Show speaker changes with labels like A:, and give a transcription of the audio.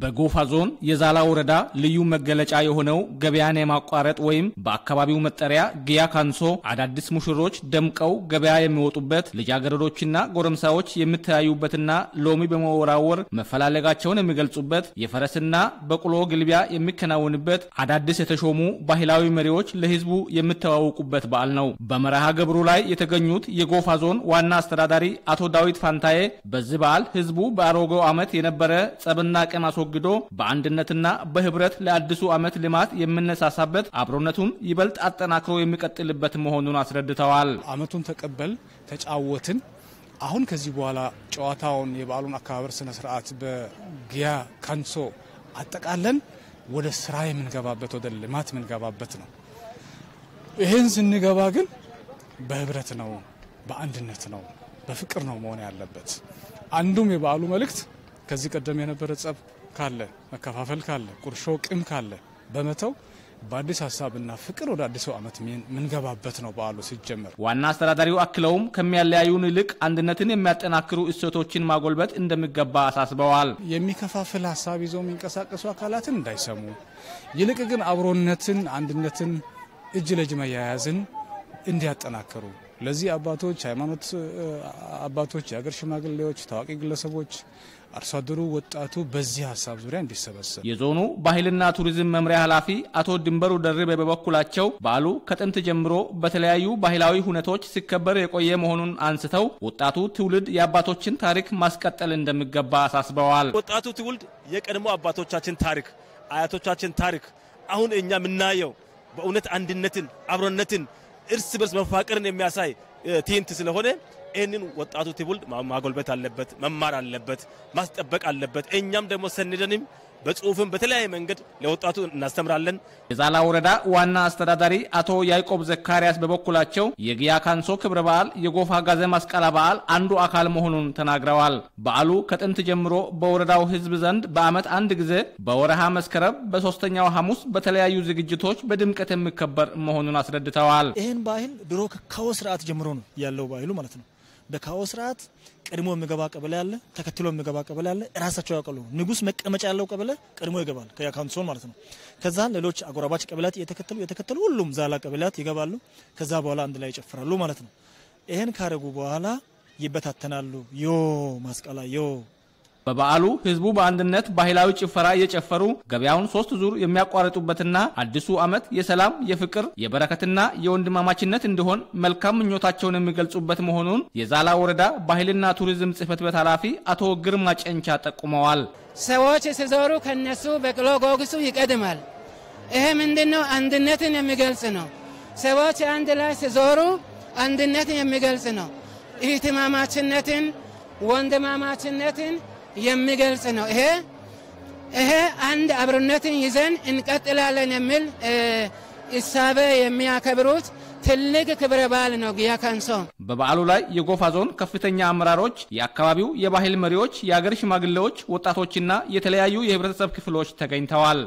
A: በጎፋ ዞን የዛላ ወረዳ ልዩ መገለጫ የሆነው ገበያን የማቋረጥ ወይም በአካባቢው መጠሪያ ግያ ካንሶ አዳዲስ ሙሽሮች ደምቀው ገበያ የሚወጡበት ልጃገረዶችና ጎረምሳዎች የሚተያዩበትና ሎሚ በመወራወር መፈላለጋቸውን የሚገልጹበት የፈረስና በቁሎ ግልቢያ የሚከናወንበት አዳዲስ የተሾሙ ባህላዊ መሪዎች ለሕዝቡ የሚተዋወቁበት በዓል ነው። በመርሃ ግብሩ ላይ የተገኙት የጎፋ ዞን ዋና አስተዳዳሪ አቶ ዳዊት ፋንታዬ በዚህ በዓል ሕዝቡ በአሮጌው ዓመት የነበረ ጸብና ቀማ አስወግዶ በአንድነትና በህብረት ለአዲሱ ዓመት ልማት የምነሳሳበት አብሮነቱን ይበልጥ አጠናክሮ የሚቀጥልበት መሆኑን አስረድተዋል። ዓመቱን
B: ተቀበል ተጫወትን። አሁን ከዚህ በኋላ ጨዋታውን የበዓሉን አከባበር ስነ ስርዓት በጊያ ካንሶ አጠቃለን ወደ ስራ የምንገባበት ወደ ልማት የምንገባበት ነው። ይህን ስንገባ ግን በህብረት ነው፣ በአንድነት ነው፣ በፍቅር ነው መሆን ያለበት። አንዱም የበዓሉ መልእክት ከዚህ ቀደም የነበረ ጸብ ካለ መከፋፈል ካለ ቁርሾ ቂም ካለ በመተው በአዲስ ሀሳብና ፍቅር ወደ አዲሱ ዓመት ምንገባበት ነው በዓሉ ሲጀመር። ዋና አስተዳዳሪው
A: አክለውም ከሚያለያዩን ይልቅ አንድነትን የሚያጠናክሩ እሴቶችን ማጎልበት እንደሚገባ አሳስበዋል።
B: የሚከፋፍል ሀሳብ ይዘው የሚንቀሳቀሱ አካላትን እንዳይሰሙ፣ ይልቅ ግን አብሮነትን፣ አንድነትን፣ እጅ ለእጅ መያያዝን እንዲያጠናክሩ ለዚህ አባቶች፣ ሃይማኖት አባቶች፣ የሀገር ሽማግሌዎች፣ ታዋቂ ግለሰቦች፣ አርሶ አደሩ፣ ወጣቱ በዚህ ሀሳብ ዙሪያ እንዲሰበሰብ
A: የዞኑ ባህልና ቱሪዝም መምሪያ ኃላፊ አቶ ድንበሩ ደርቤ በበኩላቸው በዓሉ ከጥንት ጀምሮ በተለያዩ ባህላዊ ሁነቶች ሲከበር የቆየ መሆኑን አንስተው ወጣቱ ትውልድ የአባቶችን ታሪክ ማስቀጠል እንደሚገባ አሳስበዋል።
C: ወጣቱ ትውልድ የቀድሞ አባቶቻችን ታሪክ፣ አያቶቻችን ታሪክ አሁን እኛ የምናየው በእውነት አንድነትን፣ አብሮነትን እርስ በርስ መፋቀርን የሚያሳይ ትይንት ስለሆነ ይህንን ወጣቱ ትውልድ ማጎልበት አለበት፣ መማር አለበት፣ ማስጠበቅ አለበት። እኛም ደግሞ ሰንደንም በጽሁፍም በተለያየ መንገድ ለወጣቱ እናስተምራለን። የዛላ
A: ወረዳ ዋና አስተዳዳሪ አቶ ያዕቆብ ዘካሪያስ በበኩላቸው የግያ ካንሶ ክብረ በዓል የጎፋ ጋዜ ማስቀላ በዓል አንዱ አካል መሆኑን ተናግረዋል። በዓሉ ከጥንት ጀምሮ በወረዳው ሕዝብ ዘንድ በዓመት አንድ ጊዜ በወረሃ መስከረም በሶስተኛው ሐሙስ በተለያዩ ዝግጅቶች በድምቀት የሚከበር መሆኑን አስረድተዋል። ይህን
C: ባህል ድሮ ከካዎ ስርዓት ጀምሮ ነው ያለው ባይሉ ማለት ነው። በካኦ ስርዓት ቀድሞ የሚገባ ቀበሌ አለ፣ ተከትሎ የሚገባ ቀበሌ አለ። ራሳቸው ያውቃሉ። ንጉስ መቀመጫ ያለው ቀበሌ ቀድሞ ይገባል ከያካንሶን ማለት ነው። ከዛ ሌሎች አጎራባች ቀበላት የተከተሉ የተከተሉ ሁሉም ዛላ ቀበላት ይገባሉ። ከዛ በኋላ አንድ ላይ ይጨፍራሉ ማለት ነው። ይሄን ካረጉ በኋላ ይበታተናሉ። ዮ ማስቀላ ዮ በበዓሉ
A: ህዝቡ በአንድነት ባህላዊ ጭፈራ እየጨፈሩ ገበያውን ሶስት ዙር የሚያቋርጡበትና አዲሱ ዓመት የሰላም የፍቅር የበረከትና የወንድማማችነት እንዲሆን መልካም ምኞታቸውን የሚገልጹበት መሆኑን የዛላ ወረዳ ባህልና ቱሪዝም ጽህፈት ቤት ኃላፊ አቶ ግርማ ጨንቻ ጠቁመዋል።
D: ሰዎች ሲዞሩ ከነሱ በቅሎ ጎግሱ ይቀድማል። ይሄ ምንድነው? አንድነትን የሚገልጽ ነው። ሰዎች አንድ ላይ ሲዞሩ አንድነትን የሚገልጽ ነው። እህትማማችነትን፣ ወንድማማችነትን የሚገልጽ ነው። ይሄ ይሄ አንድ አብሮነትን ይዘን እንቀጥላለን የሚል እሳቤ የሚያከብሩት ትልቅ ክብረ በዓል ነው። ግያካንሶ
A: በበዓሉ ላይ የጎፋ ዞን ከፍተኛ አመራሮች፣ የአካባቢው የባህል መሪዎች፣ የአገር ሽማግሌዎች፣ ወጣቶችና የተለያዩ የህብረተሰብ ክፍሎች ተገኝተዋል።